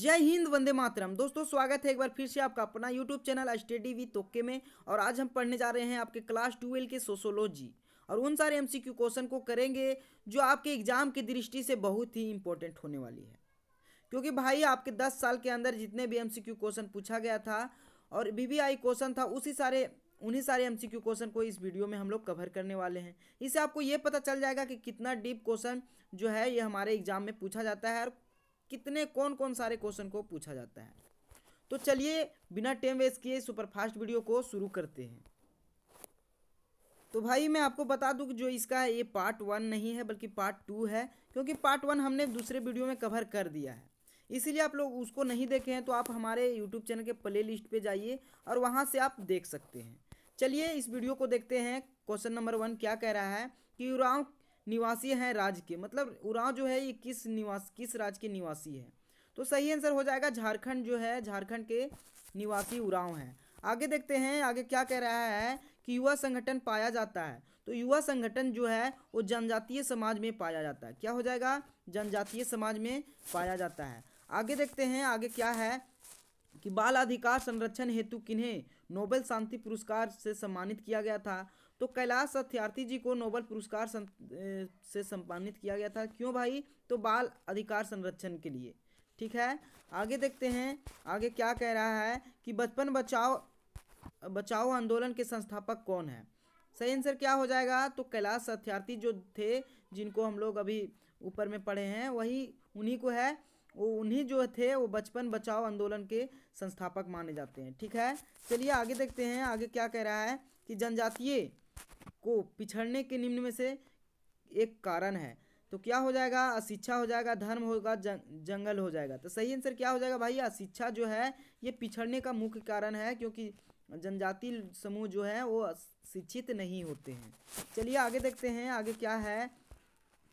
जय हिंद वंदे मातरम दोस्तों स्वागत है एक बार फिर से आपका अपना यूट्यूब चैनल स्टडी वी तोके में और आज हम पढ़ने जा रहे हैं आपके क्लास ट्वेल्व के सोशोलॉजी और उन सारे एमसीक्यू क्वेश्चन को करेंगे जो आपके एग्जाम की दृष्टि से बहुत ही इंपॉर्टेंट होने वाली है क्योंकि भाई आपके दस साल के अंदर जितने भी क्यू क्वेश्चन पूछा गया था और आई क्वेश्चन था उसी सारे उन्हीं सारे क्यू क्वेश्चन को इस वीडियो में हम लोग कवर करने वाले हैं इससे आपको ये पता चल जाएगा कि कितना डीप क्वेश्चन जो है ये हमारे एग्जाम में पूछा जाता है और कितने कौन कौन सारे क्वेश्चन को पूछा जाता है तो चलिए बिना टाइम वेस्ट किए सुपर फास्ट वीडियो को शुरू करते हैं तो भाई मैं आपको बता दूं कि जो इसका है ये पार्ट वन नहीं है बल्कि पार्ट टू है क्योंकि पार्ट वन हमने दूसरे वीडियो में कवर कर दिया है इसीलिए आप लोग उसको नहीं देखे हैं तो आप हमारे यूट्यूब चैनल के प्ले लिस्ट पर जाइए और वहाँ से आप देख सकते हैं चलिए इस वीडियो को देखते हैं क्वेश्चन नंबर वन क्या कह रहा है कि युवाओं निवासी हैं राज्य के मतलब उरांव जो है ये किस निवास किस राज्य के निवासी है तो सही आंसर हो जाएगा झारखंड जो है झारखंड के निवासी उरांव हैं आगे देखते हैं आगे क्या कह रहा है कि युवा संगठन पाया जाता है तो युवा संगठन जो है वो जनजातीय समाज में पाया जाता है क्या हो जाएगा जनजातीय समाज में पाया जाता है आगे देखते हैं आगे क्या है कि बाल अधिकार संरक्षण हेतु किन्हें नोबेल शांति पुरस्कार से सम्मानित किया गया था तो कैलाश सत्यार्थी जी को नोबल पुरस्कार से सम्मानित किया गया था क्यों भाई तो बाल अधिकार संरक्षण के लिए ठीक है आगे देखते हैं आगे क्या कह रहा है कि बचपन बचाओ बचाओ आंदोलन के संस्थापक कौन है सही आंसर क्या हो जाएगा तो कैलाश सत्यार्थी जो थे जिनको हम लोग अभी ऊपर में पढ़े हैं वही उन्हीं को है वो उन्हीं जो थे वो बचपन बचाओ आंदोलन के संस्थापक माने जाते हैं ठीक है चलिए आगे देखते हैं आगे क्या कह रहा है कि जनजातीय को पिछड़ने के निम्न में से एक कारण है तो क्या हो जाएगा अशिक्षा हो जाएगा धर्म होगा जंग, जंगल हो जाएगा तो सही आंसर क्या हो जाएगा भाई अशिक्षा जो है ये पिछड़ने का मुख्य कारण है क्योंकि जनजाति समूह जो है वो शिक्षित नहीं होते हैं चलिए आगे देखते हैं आगे क्या है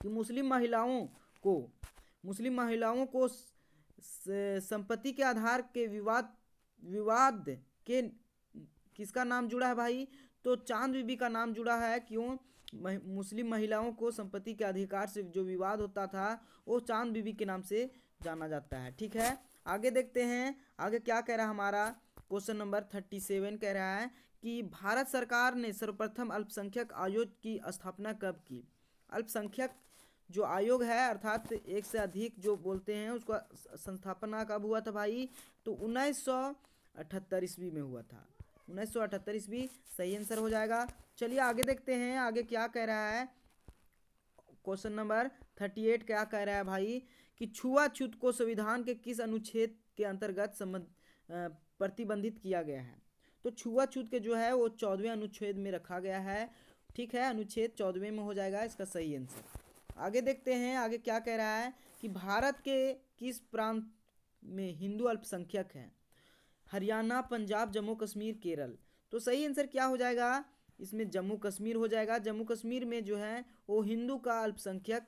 कि मुस्लिम महिलाओं को मुस्लिम महिलाओं को संपत्ति के आधार के विवाद विवाद के किसका नाम जुड़ा है भाई तो चांद बीबी का नाम जुड़ा है क्यों मुस्लिम महिलाओं को संपत्ति के अधिकार से जो विवाद होता था वो चांद बीबी के नाम से जाना जाता है ठीक है आगे देखते हैं आगे क्या कह रहा है हमारा क्वेश्चन नंबर थर्टी सेवन कह रहा है कि भारत सरकार ने सर्वप्रथम अल्पसंख्यक आयोग की स्थापना कब की अल्पसंख्यक जो आयोग है अर्थात एक से अधिक जो बोलते हैं उसका संस्थापना कब हुआ था भाई तो उन्नीस सौ अठहत्तर ईस्वी में हुआ था उन्नीस सौ सही आंसर हो जाएगा चलिए आगे देखते हैं आगे क्या कह रहा है क्वेश्चन नंबर थर्टी एट क्या कह रहा है भाई कि छुआछूत को संविधान के किस अनुच्छेद के अंतर्गत संबंध प्रतिबंधित किया गया है तो छुआछूत के जो है वो चौदहवें अनुच्छेद में रखा गया है ठीक है अनुच्छेद चौदहवें में हो जाएगा इसका सही आंसर आगे देखते हैं आगे क्या कह रहा है कि भारत के किस प्रांत में हिंदू अल्पसंख्यक हैं हरियाणा पंजाब जम्मू कश्मीर केरल तो सही आंसर क्या हो जाएगा इसमें जम्मू कश्मीर हो जाएगा जम्मू कश्मीर में जो है वो हिंदू का अल्पसंख्यक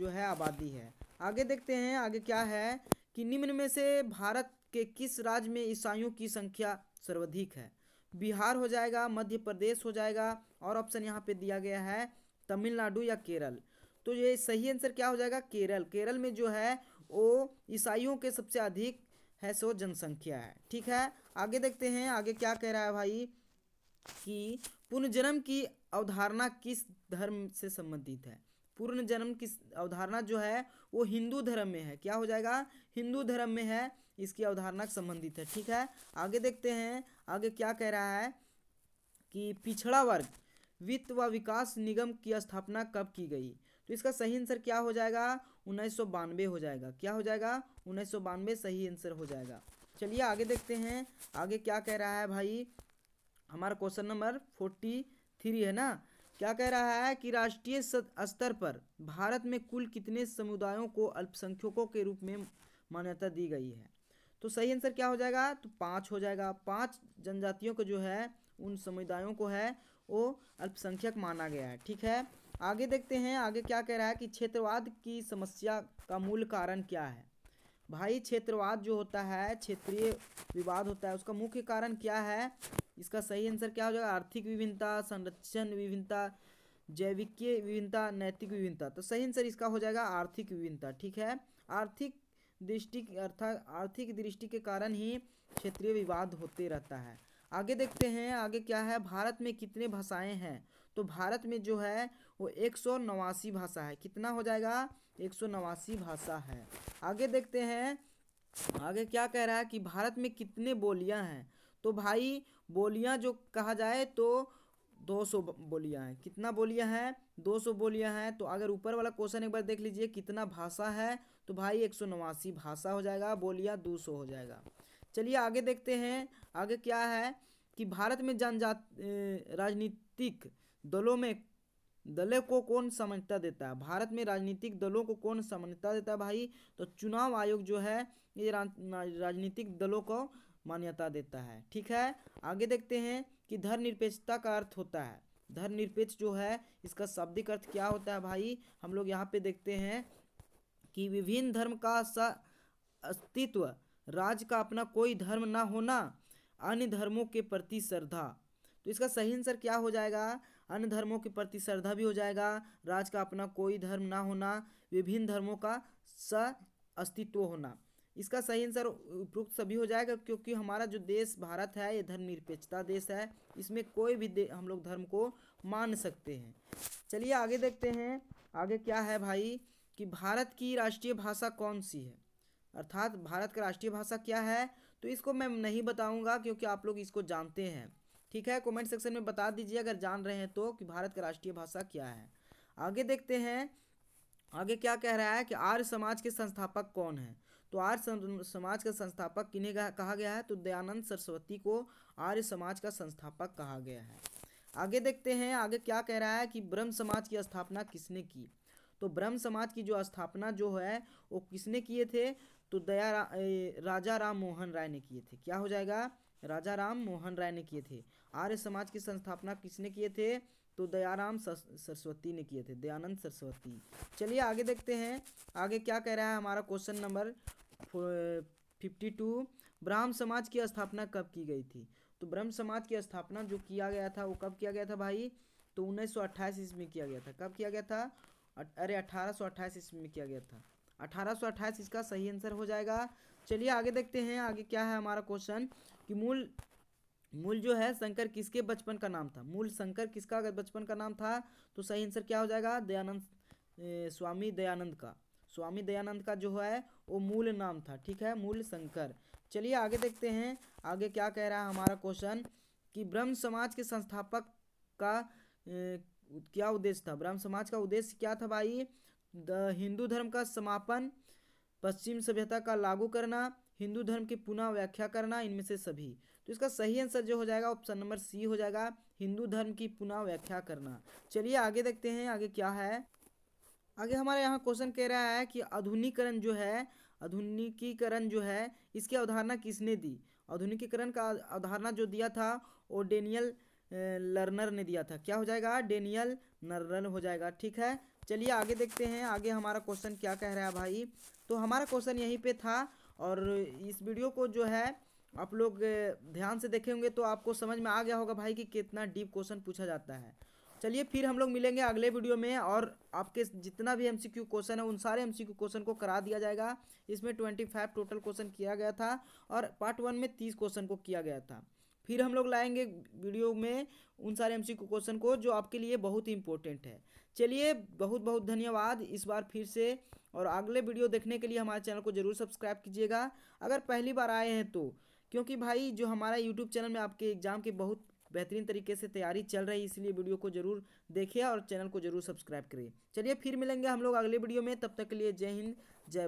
जो है आबादी है आगे देखते हैं आगे क्या है कि निम्न में से भारत के किस राज्य में ईसाइयों की संख्या सर्वाधिक है बिहार हो जाएगा मध्य प्रदेश हो जाएगा और ऑप्शन यहाँ पे दिया गया है तमिलनाडु या केरल तो ये सही आंसर क्या हो जाएगा केरल केरल में जो है वो ईसाइयों के सबसे अधिक है सो जनसंख्या है ठीक है आगे देखते हैं आगे क्या कह रहा है भाई कि पुनर्जन्म की अवधारणा किस धर्म से संबंधित है पुनर्जन्म की अवधारणा जो है वो हिंदू धर्म में है क्या हो जाएगा हिंदू धर्म में है इसकी अवधारणा संबंधित है ठीक है आगे देखते हैं आगे क्या कह रहा है कि पिछड़ा वर्ग वित्त व विकास निगम की स्थापना कब की गई तो इसका सही आंसर क्या हो जाएगा उन्नीस हो जाएगा क्या हो जाएगा उन्नीस सौ बानवे सही आंसर हो जाएगा चलिए आगे देखते हैं आगे क्या कह रहा है भाई हमारा क्वेश्चन नंबर फोर्टी थ्री है ना क्या कह रहा है कि राष्ट्रीय स्तर पर भारत में कुल कितने समुदायों को अल्पसंख्यकों के रूप में मान्यता दी गई है तो सही आंसर क्या हो जाएगा तो पाँच हो जाएगा पाँच जनजातियों को जो है उन समुदायों को है वो अल्पसंख्यक माना गया है ठीक है आगे देखते हैं आगे क्या कह रहा है कि क्षेत्रवाद की समस्या का मूल कारण क्या है भाई क्षेत्रवाद जो होता है क्षेत्रीय विवाद होता है उसका मुख्य कारण क्या है इसका सही आंसर क्या हो जाएगा आर्थिक विभिन्नता संरक्षण विभिन्नता जैविकीय विभिन्नता नैतिक विभिन्नता तो सही आंसर इसका हो जाएगा आर्थिक विभिन्नता ठीक है आर्थिक दृष्टि अर्थात आर्थिक दृष्टि के कारण ही क्षेत्रीय विवाद होते रहता है आगे देखते हैं आगे क्या है भारत में कितने भाषाएं हैं तो भारत में जो है वो एक भाषा है कितना हो जाएगा एक भाषा है आगे देखते हैं आगे क्या कह रहा है कि भारत में कितने बोलियां हैं तो भाई बोलियां जो कहा जाए तो 200 बोलियां हैं कितना बोलियां हैं 200 बोलियां हैं तो अगर ऊपर वाला क्वेश्चन एक बार देख लीजिए कितना भाषा है तो भाई एक भाषा हो जाएगा बोलियां 200 हो जाएगा चलिए आगे देखते हैं आगे क्या है कि भारत में जनजाति राजनीतिक दलों में दलों को कौन समझता देता है भारत में राजनीतिक दलों को कौन समझता देता है भाई तो चुनाव आयोग जो है ये राजनीतिक दलों को मान्यता देता है ठीक है आगे देखते हैं कि धर्मनिरपेक्षता का अर्थ होता है धर्मनिरपेक्ष जो है इसका शाब्दिक अर्थ क्या होता है भाई हम लोग यहाँ पे देखते हैं कि विभिन्न धर्म का अस्तित्व राज्य का अपना कोई धर्म ना होना अन्य धर्मों के प्रति श्रद्धा तो इसका सही आंसर क्या हो जाएगा अन्य धर्मों के प्रति श्रद्धा भी हो जाएगा राज का अपना कोई धर्म ना होना विभिन्न धर्मों का स अस्तित्व होना इसका सही आंसर उपयुक्त सभी हो जाएगा क्योंकि हमारा जो देश भारत है ये धर्मनिरपेक्षता देश है इसमें कोई भी हम लोग धर्म को मान सकते हैं चलिए आगे देखते हैं आगे क्या है भाई कि भारत की राष्ट्रीय भाषा कौन सी है अर्थात भारत का राष्ट्रीय भाषा क्या है तो इसको मैं नहीं बताऊंगा क्योंकि आप लोग इसको जानते हैं ठीक है कमेंट सेक्शन में बता दीजिए अगर जान रहे हैं तो कि भारत का राष्ट्रीय भाषा क्या है आगे देखते हैं आगे क्या कह रहा है कि आर्य समाज के संस्थापक कौन है तो आर्य समाज का संस्थापक किन्हें कहा गया है तो दयानंद सरस्वती को आर्य समाज का संस्थापक कहा गया है आगे देखते हैं आगे क्या कह रहा है कि ब्रह्म समाज की स्थापना किसने की तो ब्रह्म समाज की जो स्थापना जो है वो किसने किए थे तो दया रा, राजा राम मोहन राय ने किए थे क्या हो जाएगा राजा राम मोहन राय ने किए थे आर्य समाज की संस्थापना किसने किए थे तो दयाराम सरस्वती ने किए थे दयानंद सरस्वती चलिए आगे देखते हैं आगे क्या कह रहा है हमारा क्वेश्चन नंबर फिफ्टी टू ब्राह्म समाज की स्थापना कब की गई थी तो ब्रह्म समाज की स्थापना जो किया गया था वो कब किया गया था भाई तो उन्नीस सौ ईस्वी में किया गया था कब किया गया था अरे अठारह सौ ईस्वी में किया गया था अठारह इसका सही आंसर हो जाएगा चलिए आगे देखते हैं आगे क्या है हमारा क्वेश्चन कि मूल मूल जो है शंकर किसके बचपन का नाम था मूल शंकर किसका बचपन का नाम था तो सही आंसर क्या हो जाएगा दयानंद स्वामी दयानंद का स्वामी दयानंद का जो है वो मूल नाम था ठीक है मूल शंकर चलिए आगे देखते हैं आगे क्या कह रहा है हमारा क्वेश्चन कि ब्रह्म समाज के संस्थापक का ए, क्या उद्देश्य था ब्रह्म समाज का उद्देश्य क्या था भाई द हिंदू धर्म का समापन पश्चिम सभ्यता का लागू करना हिंदू धर्म की पुनः व्याख्या करना इनमें से सभी तो इसका सही आंसर जो हो जाएगा ऑप्शन नंबर सी हो जाएगा हिंदू धर्म की पुनः व्याख्या करना चलिए आगे देखते हैं आगे क्या है आगे हमारे यहाँ क्वेश्चन कह रहा है कि आधुनिकीकरण जो है आधुनिकीकरण जो है इसकी अवधारणा किसने दी आधुनिकीकरण का अवधारणा जो दिया था वो डेनियल लर्नर ने दिया था क्या हो जाएगा डेनियल नर्नर हो जाएगा ठीक है चलिए आगे देखते हैं आगे हमारा क्वेश्चन क्या कह रहा है भाई तो हमारा क्वेश्चन यहीं पे था और इस वीडियो को जो है आप लोग ध्यान से देखे होंगे तो आपको समझ में आ गया होगा भाई कि कितना डीप क्वेश्चन पूछा जाता है चलिए फिर हम लोग मिलेंगे अगले वीडियो में और आपके जितना भी एमसीक्यू क्वेश्चन है उन सारे एमसीक्यू क्वेश्चन को करा दिया जाएगा इसमें ट्वेंटी फाइव टोटल क्वेश्चन किया गया था और पार्ट वन में तीस क्वेश्चन को किया गया था फिर हम लोग लाएंगे वीडियो में उन सारे एमसीक्यू क्वेश्चन को जो आपके लिए बहुत ही इंपॉर्टेंट है चलिए बहुत बहुत धन्यवाद इस बार फिर से और अगले वीडियो देखने के लिए हमारे चैनल को ज़रूर सब्सक्राइब कीजिएगा अगर पहली बार आए हैं तो क्योंकि भाई जो हमारा यूट्यूब चैनल में आपके एग्ज़ाम की बहुत बेहतरीन तरीके से तैयारी चल रही है इसलिए वीडियो को जरूर देखिए और चैनल को जरूर सब्सक्राइब करिए चलिए फिर मिलेंगे हम लोग अगले वीडियो में तब तक के लिए जय हिंद जय